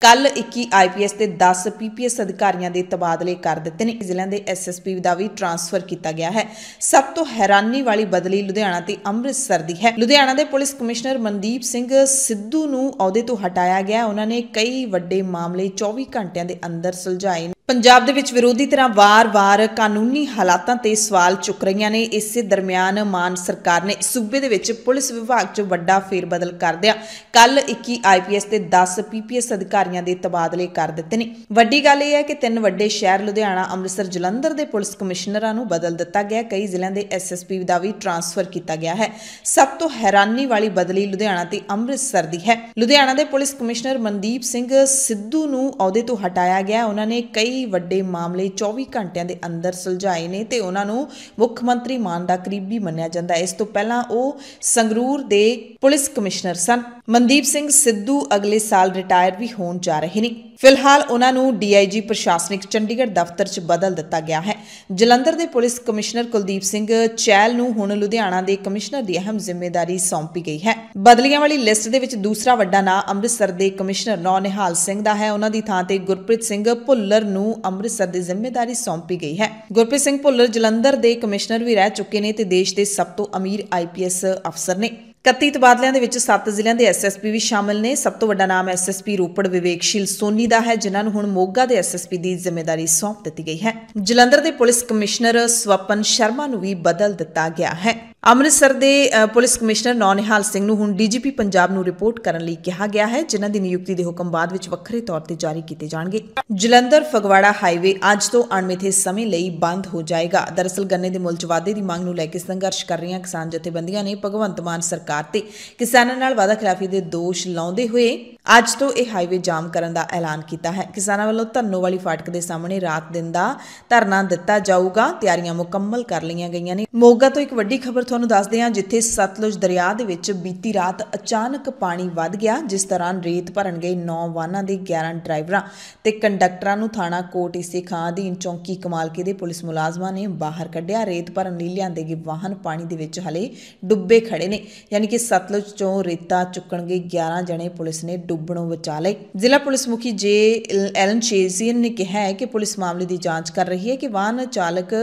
ਕੱਲ 21 ਆਈਪੀਐਸ ਤੇ 10 ਪੀਪੀਐਸ ਅਧਿਕਾਰੀਆਂ ਦੇ ਤਬਾਦਲੇ ਕਰ ਦਿੱਤੇ ਨੇ ਜ਼ਿਲ੍ਹਿਆਂ ਦੇ ਐਸਐਸਪੀ ਦਾ ਵੀ ਟ੍ਰਾਂਸਫਰ ਕੀਤਾ ਗਿਆ ਹੈ ਸਭ ਤੋਂ ਹੈਰਾਨੀ ਵਾਲੀ ਬਦਲੀ ਲੁਧਿਆਣਾ ਤੇ ਅੰਮ੍ਰਿਤਸਰ ਦੀ ਹੈ ਲੁਧਿਆਣਾ ਦੇ ਪੁਲਿਸ ਕਮਿਸ਼ਨਰ ਮਨਦੀਪ ਸਿੰਘ ਸਿੱਧੂ ਨੂੰ ਅਹੁਦੇ ਤੋਂ ਹਟਾਇਆ ਗਿਆ ਉਹਨਾਂ ਨੇ ਕਈ ਵੱਡੇ ਮਾਮਲੇ 24 ਘੰਟਿਆਂ ਦੇ ਅੰਦਰ ਸੁਲਝਾਏ ਪੰਜਾਬ ਦੇ ਵਿੱਚ ਵਿਰੋਧੀ ਧਿਰਾਂ ਵਾਰ-ਵਾਰ ਕਾਨੂੰਨੀ ਹਾਲਾਤਾਂ ਤੇ ਸਵਾਲ ਚੁੱਕ ਰਹੀਆਂ ਨੇ ਇਸੇ ਦਰਮਿਆਨ ਮਾਨ ਸਰਕਾਰ ਨੇ ਸੂਬੇ ਦੇ ਵਿੱਚ ਪੁਲਿਸ ਵਿਭਾਗ 'ਚ ਵੱਡਾ ਫੇਰਬਦਲ ਕਰਦਿਆਂ ਕੱਲ 21 ਆਈਪੀਐਸ ਤੇ 10 ਪੀਪੀਐਸ ਅਧਿਕਾਰੀਆਂ ਦੇ ਤਬਾਦਲੇ ਕਰ ਦਿੱਤੇ ਨੇ ਵੱਡੀ ਗੱਲ ਇਹ ਹੈ ਕਿ ਤਿੰਨ ਵੱਡੇ ਸ਼ਹਿਰ ਲੁਧਿਆਣਾ ਅੰਮ੍ਰਿਤਸਰ ਜਲੰਧਰ ਦੇ ਪੁਲਿਸ ਕਮਿਸ਼ਨਰਾਂ ਨੂੰ ਬਦਲ ਦਿੱਤਾ ਗਿਆ ਕਈ ਜ਼ਿਲ੍ਹਿਆਂ ਦੇ ਐਸਐਸਪੀ ਦਾ ਵੀ ਟ੍ਰਾਂਸਫਰ ਕੀਤਾ ਗਿਆ ਹੈ ਸਭ ਤੋਂ ਹੈਰਾਨੀ ਵਾਲੀ ਬਦਲੀ ਲੁਧਿਆਣਾ ਤੇ ਅੰਮ੍ਰਿਤਸਰ ਦੀ ਹੈ ਲੁਧਿਆਣਾ ਦੇ ਪੁਲਿਸ ਕਮਿਸ਼ਨਰ ਮਨਦੀਪ ਸਿੰਘ ਸਿੱਧੂ ਨੂੰ ਅਹੁਦੇ ਤੋਂ ਹਟਾਇਆ ਗਿਆ ਉਹਨਾਂ ਨੇ ਕਈ ਕਈ ਵੱਡੇ ਮਾਮਲੇ 24 ਘੰਟਿਆਂ ਦੇ ਅੰਦਰ ਸੁਲਝਾਏ ਨੇ ਤੇ ਉਹਨਾਂ ਨੂੰ ਮੁੱਖ ਮੰਤਰੀ ਮਾਨ ਦਾ ਕਰੀਬੀ ਮੰਨਿਆ ਜਾਂਦਾ ਇਸ ਤੋਂ ਪਹਿਲਾਂ ਉਹ ਸੰਗਰੂਰ ਦੇ ਪੁਲਿਸ ਕਮਿਸ਼ਨਰ ਸਨ ਮਨਦੀਪ ਸਿੰਘ ਸਿੱਧੂ ਅਗਲੇ ਸਾਲ ਰਿਟਾਇਰ ਵੀ ਹੋਣ ਜਾ ਰਹੇ ਨੇ ਫਿਲਹਾਲ ਉਹਨਾਂ ਨੂੰ ਡੀਆਈਜੀ ਪ੍ਰਸ਼ਾਸਨਿਕ ਚੰਡੀਗੜ੍ਹ ਦਫ਼ਤਰ 'ਚ ਬਦਲ ਦਿੱਤਾ ਗਿਆ ਹੈ ਜਲੰਧਰ ਦੇ ਪੁਲਿਸ ਕਮਿਸ਼ਨਰ ਕੁਲਦੀਪ ਸਿੰਘ ਚੈਲ ਨੂੰ ਹੁਣ ਲੁਧਿਆਣਾ ਦੇ ਕਮਿਸ਼ਨਰ ਦੀ ਅਹਿਮ ਜ਼ਿੰਮੇਵਾਰੀ ਸੌਂਪੀ ਗਈ ਹੈ ਬਦਲੀਆਂ ਵਾਲੀ ਲਿਸਟ ਦੇ ਵਿੱਚ ਦੂਸਰਾ ਵੱਡਾ ਨਾਮ ਅੰਮ੍ਰਿਤਸਰ ਦੇ ਕਮਿਸ਼ਨਰ ਨੌਨਿਹਾਲ ਸਿੰਘ ਦਾ ਹੈ ਉਹਨਾਂ ਦੀ ਥਾਂ ਤੇ ਗੁਰਪ੍ਰੀਤ ਸਿੰਘ ਭੁੱਲਰ ਨੂੰ ਨੂੰ ਅੰਮ੍ਰਿਤਸਰ ਦੀ ਜ਼ਿੰਮੇਵਾਰੀ ਸੌਂਪੀ ਗਈ ਹੈ ਗੁਰਪ੍ਰੀਤ ਸਿੰਘ ਭੁੱਲਰ ਜਲੰਧਰ ਦੇ ਕਮਿਸ਼ਨਰ ਵੀ ਰਹਿ ਚੁੱਕੇ ਨੇ ਤੇ ਦੇਸ਼ ਦੇ ਸਭ ਤੋਂ ਅਮੀਰ ਆਈਪੀਐਸ ਅਫਸਰ ਨੇ 31 ਤਬਾਦਲਿਆਂ ਦੇ ਵਿੱਚ 7 ਜ਼ਿਲ੍ਹਿਆਂ ਦੇ ਐਸਐਸਪੀ ਵੀ ਸ਼ਾਮਲ ਨੇ ਸਭ ਤੋਂ ਵੱਡਾ ਨਾਮ ਐਸਐਸਪੀ ਰੋਪੜ ਵਿਵੇਕਸ਼ੀਲ ਸੋਨੀ ਦਾ ਹੈ ਜਿਨ੍ਹਾਂ ਨੂੰ ਹੁਣ ਮੋਗਾ ਦੇ ਐਸਐਸਪੀ ਦੀ ਜ਼ਿੰਮੇਵਾਰੀ ਸੌਂਪ ਦਿੱਤੀ ਗਈ ਹੈ ਜਲੰਧਰ ਦੇ ਪੁਲਿਸ ਕਮਿਸ਼ਨਰ ਸਵਪਨ ਸ਼ਰਮਾ ਨੂੰ ਵੀ ਬਦਲ ਦਿੱਤਾ ਗਿਆ ਹੈ ਅੰਮ੍ਰਿਤਸਰ ਦੇ ਪੁਲਿਸ ਕਮਿਸ਼ਨਰ ਨੌਨਿਹਾਲ ਸਿੰਘ ਨੂੰ ਹੁਣ ਡੀਜੀਪੀ ਪੰਜਾਬ ਨੂੰ ਰਿਪੋਰਟ ਕਰਨ ਲਈ ਕਿਹਾ ਗਿਆ ਹੈ ਜਿਨ੍ਹਾਂ ਦੀ ਨਿਯੁਕਤੀ ਦੇ ਹੁਕਮ ਬਾਅਦ ਵਿੱਚ ਵੱਖਰੇ ਤੌਰ ਤੇ ਜਾਰੀ ਕੀਤੇ ਜਾਣਗੇ ਜਲੰਧਰ ਫਗਵਾੜਾ ਹਾਈਵੇ ਅੱਜ ਤੋਂ ਅਣਮਿੱਥੇ ਸਮੇਂ ਲਈ ਬੰਦ ਹੋ ਜਾਏਗਾ ਦਰਅਸਲ ਗੰਨੇ ਦੇ ਮੁੱਲ 'ਚ ਵਾਧੇ ਦੀ ਮੰਗ ਨੂੰ ਲੈ ਕੇ ਸੰਘਰਸ਼ ਕਰ ਰਹੀਆਂ ਕਿਸਾਨ ਜਥੇਬੰਦੀਆਂ ਨੇ ਭਗਵੰਤ ਮਾਨ ਸਰਕਾਰ ਤੇ ਕਿਸਾਨਾਂ ਨਾਲ ਵਾਅਦਾ ਖਿਲਾਫੀ ਦੇ ਦੋਸ਼ ਲਾਉਂਦੇ ਹੋਏ ਅੱਜ ਤੋਂ ਇਹ ਹਾਈਵੇ ਜਾਮ ਕਰਨ ਦਾ ਐਲਾਨ ਕੀਤਾ ਹੈ ਕਿਸਾਨਾਂ ਵੱਲੋਂ ਧੰਨੋ ਵਾਲੀ ਫਾਟਕ ਦੇ ਸਾਹਮਣੇ ਰਾਤ ਦਿਨ ਦਾ ਧਰਨਾ ਦਿੱਤਾ ਜਾਊਗਾ ਤਿਆਰੀਆਂ ਮੁਕੰਮਲ ਕਰ ਲਈਆਂ ਗਈਆਂ ਨੇ ਮੋਗਾ ਤੋਂ ਇੱਕ ਵੱਡੀ ਖਬਰ ਤੁਹਾਨੂੰ ਦੱਸਦੇ ਹਾਂ ਜਿੱਥੇ ਸਤਲੁਜ ਦਰਿਆ ਦੇ ਵਿੱਚ ਬੀਤੀ ਰਾਤ ਅਚਾਨਕ ਪਾਣੀ ਵੱਧ ਗਿਆ ਜਿਸ ਤਰ੍ਹਾਂ ਰੇਤ ਭਰਨ ਗਏ 9 ਵਾਹਨਾਂ ਦੇ 11 ਡਰਾਈਵਰਾਂ ਤੇ ਕੰਡਕਟਰਾਂ ਨੂੰ ਥਾਣਾ ਕੋਟ ਇਸੇ ਖਾਂ ਦੀ ਚੌਂਕੀ ਕਮਾਲਕੇ ਦੇ ਪੁਲਿਸ ਮੁਲਾਜ਼ਮਾਂ ਨੇ ਬਾਹਰ ਕੱਢਿਆ ਰੇਤ ਭਰਨ ਲਈ ਲਿਆਂਦੇ ਗਏ ਵਾਹਨ ਪਾਣੀ ਦੇ ਵਿੱਚ ਹਲੇ ਡੁੱਬੇ ਖੜੇ ਨੇ ਯਾਨੀ ਕਿ ਸਤਲੁਜ ਚੋਂ ਰੇਤਾ ਚੁੱਕਣਗੇ 11 ਜਣੇ ਪੁਲਿਸ ਨੇ ਡੁੱਬਣੋਂ ਬਚਾ ਲਈ ਜ਼ਿਲ੍ਹਾ ਪੁਲਿਸ ਮੁਖੀ ਜੇ ਐਲਨ ਚੇਜ਼ੀਅਨ ਨੇ ਕਿਹਾ ਹੈ ਕਿ ਪੁਲਿਸ ਮਾਮਲੇ ਦੀ ਜਾਂਚ ਕਰ ਰਹੀ ਹੈ ਕਿ ਵਾਹਨ ਚਾਲਕ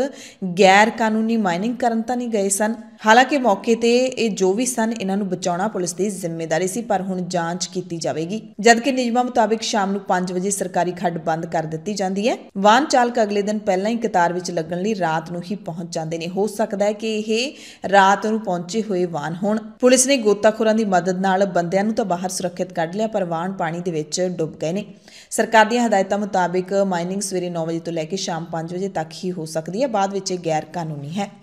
ਗੈਰ ਕਾਨੂੰਨੀ ਮਾਈਨਿੰਗ ਕਰਨ ਤਾਂ ਨਹੀਂ ਗਏ ਸਨ ਹਾਲਾਂਕਿ ਮੌਕੇ ਤੇ ਇਹ ਜੋ ਵੀ ਸਨ ਇਹਨਾਂ ਨੂੰ ਬਚਾਉਣਾ ਪੁਲਿਸ ਦੀ ਜ਼ਿੰਮੇਵਾਰੀ ਸੀ ਪਰ ਹੁਣ ਜਾਂਚ ਕੀਤੀ ਜਾਵੇਗੀ ਜਦਕਿ ਨਿਯਮਾਂ ਮੁਤਾਬਕ ਸ਼ਾਮ ਨੂੰ 5 ਵਜੇ ਸਰਕਾਰੀ ਖੱਡ ਬੰਦ ਕਰ ਦਿੱਤੀ ਜਾਂਦੀ ਹੈ ਵਾਹਨ ਚਾਲਕ ਅਗਲੇ ਦਿਨ ਪਹਿਲਾਂ ਹੀ ਕਤਾਰ ਵਿੱਚ ਲੱਗਣ ਲਈ ਰਾਤ ਨੂੰ ਹੀ ਪਹੁੰਚ ਜਾਂਦੇ ਨੇ ਹੋ ਸਕਦਾ ਹੈ ਕਿ ਇਹ ਰਾਤ ਨੂੰ ਪਹੁੰਚੇ ਹੋਏ ਵਾਹਨ ਹੋਣ ਪੁਲਿਸ ਨੇ ਗੋਤਾਖੋਰਾਂ ਦੀ ਮਦਦ ਨਾਲ ਬੰਦਿਆਂ ਨੂੰ ਤਾਂ ਬਾਹਰ ਸੁਰੱਖਿਅਤ ਕੱਢ ਲਿਆ ਪਰ ਵਾਹਨ ਪਾਣੀ ਦੇ ਵਿੱਚ ਡੁੱਬ ਗਏ ਨੇ ਸਰਕਾਰ ਦੀਆਂ ਹਦਾਇਤਾਂ ਮੁਤਾਬਕ ਮਾਈਨਿੰਗ ਸਵੇਰੇ 9 ਵਜੇ ਤੋਂ ਲੈ ਕੇ ਸ਼ਾਮ 5 ਵਜੇ ਤੱਕ ਹੀ ਹੋ ਸਕਦੀ ਹੈ ਬਾਅਦ ਵਿੱਚ ਇਹ ਗੈਰ ਕਾਨੂੰਨੀ ਹੈ